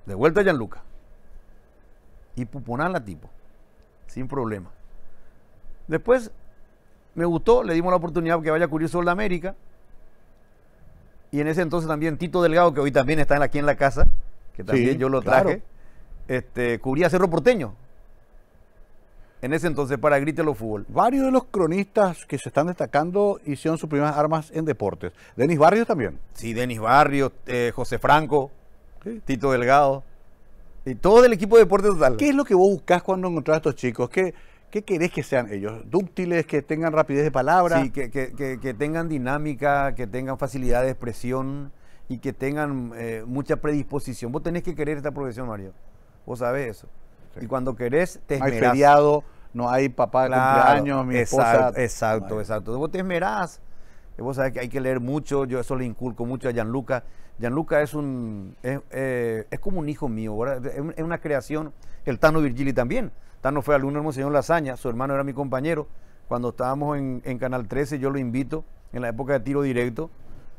De vuelta a Gianluca. Y la tipo, sin problema. Después me gustó, le dimos la oportunidad que vaya a cubrir Sol de América. Y en ese entonces también Tito Delgado, que hoy también está aquí en la casa, que también yo lo traje, este, cubría Cerro Porteño. En ese entonces, para los Fútbol. Varios de los cronistas que se están destacando hicieron sus primeras armas en deportes. Denis Barrios también. Sí, Denis Barrios, eh, José Franco, Tito Delgado. Y todo el equipo de deporte total. ¿Qué es lo que vos buscás cuando encontrás a estos chicos? Que ¿Qué querés que sean ellos? ¿Dúctiles, que tengan rapidez de palabra? Sí, que, tengan dinámica, que tengan facilidad de expresión y que tengan eh, mucha predisposición. Vos tenés que querer esta profesión, Mario. Vos sabés eso. Y cuando querés, te esmerás. No hay feriado, no hay papá de cumpleaños, mi exacto, Exacto, exacto. Vos te esmerás. Vos sabés que hay que leer mucho. Yo eso le inculco mucho a Gianluca. Gianluca es un es, eh, es como un hijo mío, Es, una creación. El Tano Virgili también. Tano fue alumno del Monseñor Lazaña, su hermano era mi compañero. Cuando estábamos en, Canal 13, yo lo invito en la época de tiro directo,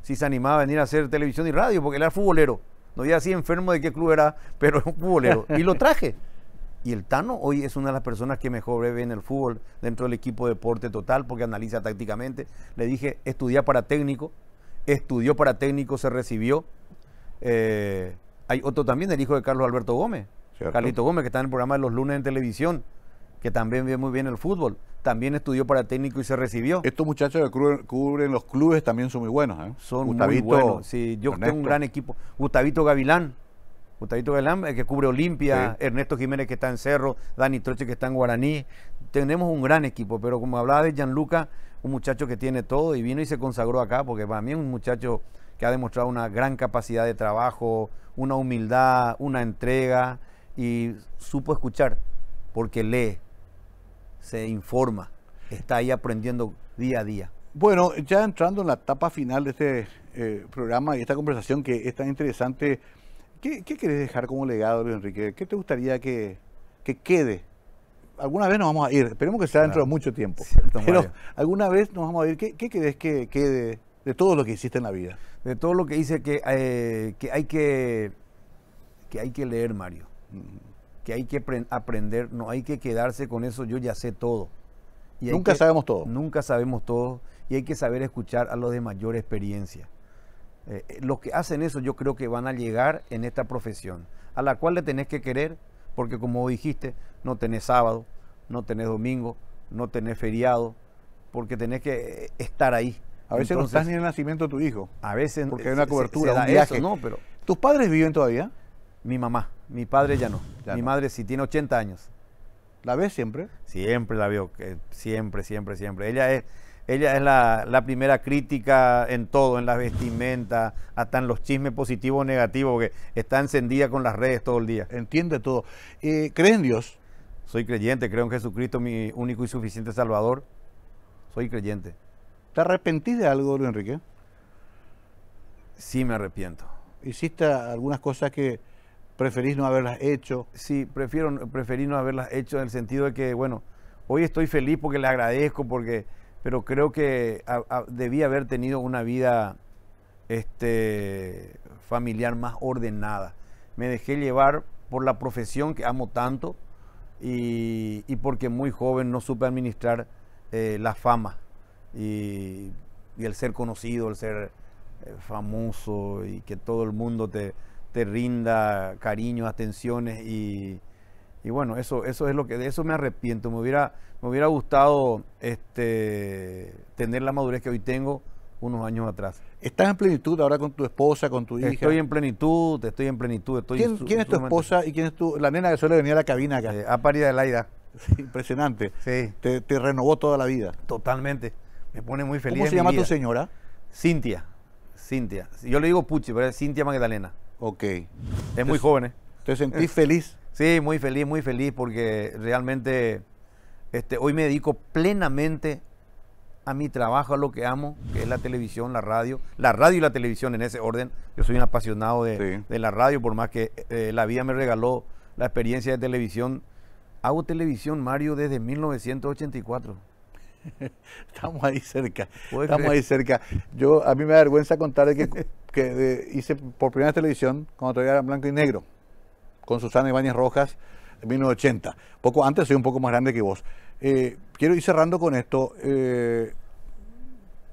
si se animaba a venir a hacer televisión y radio, porque él era futbolero. No era así enfermo de qué club era, pero es un futbolero. Y lo traje. Y el Tano hoy es una de las personas que mejor ve en el fútbol dentro del equipo de deporte total, porque analiza tácticamente. Le dije, estudia para técnico, estudió para técnico, se recibió. Eh, hay otro también, el hijo de Carlos Alberto Gómez, Carlito Gómez, que está en el programa de los lunes en televisión, que también ve muy bien el fútbol. También estudió para técnico y se recibió. Estos muchachos que cubren, los clubes también son muy buenos. ¿eh? Son muy buenos. Sí, yo tengo un gran equipo. Gustavito Gavilán. Gustavito Gavilán, eh, que cubre Olimpia. Ernesto Jiménez, que está en Cerro. Dani Troche, que está en Guaraní. Tenemos un gran equipo, pero como hablaba de Gianluca, un muchacho que tiene todo y vino y se consagró acá, porque para mí es un muchacho que ha demostrado una gran capacidad de trabajo, una humildad, una entrega y supo escuchar porque lee, se informa, está ahí aprendiendo día a día. Bueno, ya entrando en la etapa final de este eh, programa y esta conversación que es tan interesante, ¿qué, querés dejar como legado, Luis Enrique? ¿Qué te gustaría que, que quede alguna vez nos vamos a ir, esperemos que sea dentro de mucho tiempo, pero alguna vez nos vamos a ir. ¿Qué, querés que quede de todo lo que hiciste en la vida? De todo lo que dice eh, que, hay que, que hay que leer, Mario que hay que aprender, no hay que quedarse con eso, yo ya sé todo. nunca sabemos todo. Nunca sabemos todo y hay que saber escuchar a los de mayor experiencia. Eh, eh, los que hacen eso yo creo que van a llegar en esta profesión, a la cual le tenés que querer, porque como dijiste, no tenés sábado, no tenés domingo, no tenés feriado, porque tenés que eh, estar ahí. A veces no estás ni en el nacimiento de tu hijo. A veces. Porque hay una cobertura, de ¿no? Pero, ¿Tus padres viven todavía? Mi mamá, mi padre ya no. mi madre sí tiene 80 años. ¿La ves siempre? Siempre la veo, siempre, siempre, siempre. Ella es, ella es la, primera crítica en todo, en las vestimentas, hasta en los chismes positivos o negativos, porque está encendida con las redes todo el día. Entiende todo. Eh, ¿Cree en Dios? Soy creyente, creo en Jesucristo, mi único y suficiente Salvador. Soy creyente. ¿Te arrepentís de algo, Enrique? Sí, me arrepiento. ¿Hiciste algunas cosas que, ¿Preferís no haberlas hecho? Sí, prefiero no haberlas hecho en el sentido de que, bueno, hoy estoy feliz porque le agradezco, porque, pero creo que debí haber tenido una vida este, familiar más ordenada. Me dejé llevar por la profesión que amo tanto y, porque muy joven no supe administrar eh, la fama y, el ser conocido, el ser eh, famoso y que todo el mundo te, te rinda cariño, atenciones y, bueno, eso, eso es lo que, de eso me arrepiento. Me hubiera, me hubiera gustado este, tener la madurez que hoy tengo unos años atrás. ¿Estás en plenitud ahora con tu esposa, con tu hija? Estoy en plenitud, estoy en plenitud. Estoy ¿Quién, es tu esposa y quién es tu, la nena que suele venir a la cabina acá? Eh, a parida de Laida. impresionante. Sí. Te, renovó toda la vida. Totalmente. Me pone muy feliz. ¿Cómo se llama tu señora? Cintia. Cintia. Yo le digo Puchi, pero es Cintia Magdalena. Ok. Es muy joven. ¿eh? ¿Te sentís feliz? Sí, muy feliz, muy feliz, porque realmente este, hoy me dedico plenamente a mi trabajo, a lo que amo, que es la televisión, la radio, la radio y la televisión en ese orden. Yo soy un apasionado de, la radio, por más que eh, la vida me regaló la experiencia de televisión. Hago televisión, Mario, desde 1984. Estamos ahí cerca. Estamos ahí cerca. Yo, a mí me da vergüenza contar de que que hice por primera televisión cuando todavía era blanco y negro, con Susana Ibáñez Rojas, en 1980. Poco antes, soy un poco más grande que vos. Eh, quiero ir cerrando con esto. Eh,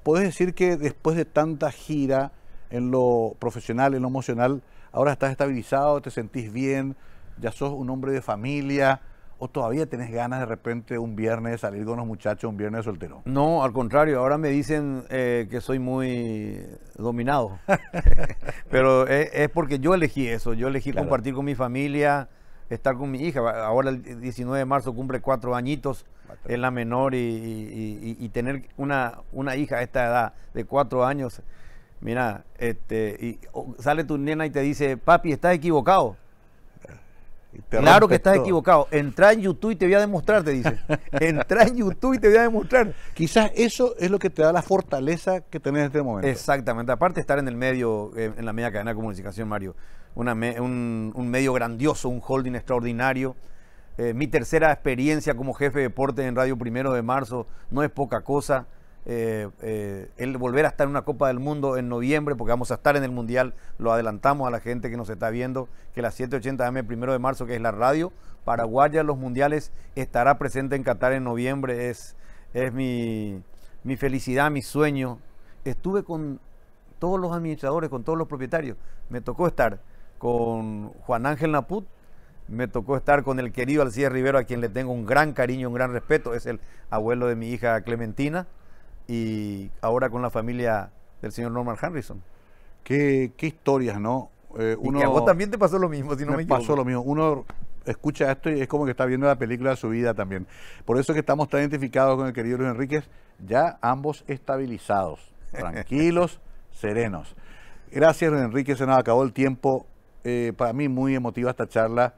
¿puedes decir que después de tanta gira en lo profesional, en lo emocional, ahora estás estabilizado, te sentís bien, ya sos un hombre de familia? ¿O todavía tenés ganas de repente un viernes salir con los muchachos, un viernes soltero? No, al contrario, ahora me dicen eh, que soy muy dominado. Pero e, es, porque yo elegí eso, yo elegí compartir con mi familia, estar con mi hija. Ahora el 19 de marzo cumple cuatro añitos, es la menor y, tener una, una hija a esta edad de cuatro años, mira, este, y sale tu nena y te dice, papi, estás equivocado Claro que estás equivocado. Entra en YouTube y te voy a demostrar, te dice. Entra en YouTube y te voy a demostrar. Quizás eso es lo que te da la fortaleza que tenés en este momento. Exactamente. Aparte de estar en el medio, eh, en la media cadena de comunicación, Mario. un, medio grandioso, un holding extraordinario. Eh, mi tercera experiencia como jefe de deporte en Radio Primero de Marzo no es poca cosa. Eh, eh, el volver a estar en una Copa del Mundo en noviembre, porque vamos a estar en el Mundial, lo adelantamos a la gente que nos está viendo, que la 780 AM, primero de marzo, que es la radio, Paraguaya, los Mundiales, estará presente en Qatar en noviembre, es, es mi, mi felicidad, mi sueño. Estuve con todos los administradores, con todos los propietarios, me tocó estar con Juan Ángel Naput, me tocó estar con el querido Alcides Rivero, a quien le tengo un gran cariño, un gran respeto, es el abuelo de mi hija Clementina y ahora con la familia del señor Norman Harrison. Qué, historias, ¿no? uno, eh, que a vos también te pasó lo mismo, si no me, pasó lo mismo. Uno escucha esto y es como que está viendo la película de su vida también. Por eso es que estamos tan identificados con el querido Luis Enríquez, ya ambos estabilizados, tranquilos, serenos. Gracias, Luis Enríquez, se nos acabó el tiempo. Eh, para mí muy emotiva esta charla.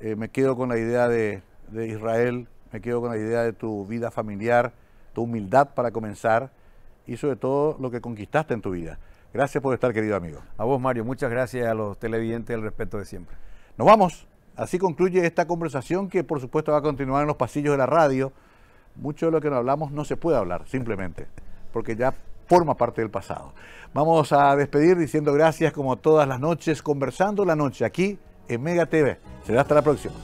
Eh, me quedo con la idea de, de Israel, me quedo con la idea de tu vida familiar tu humildad para comenzar y sobre todo lo que conquistaste en tu vida. Gracias por estar, querido amigo. A vos, Mario, muchas gracias a los televidentes el respeto de siempre. Nos vamos. Así concluye esta conversación que por supuesto va a continuar en los pasillos de la radio. Mucho de lo que nos hablamos no se puede hablar, simplemente, porque ya forma parte del pasado. Vamos a despedir diciendo gracias como todas las noches, conversando la noche aquí en Mega TV. Será hasta la próxima.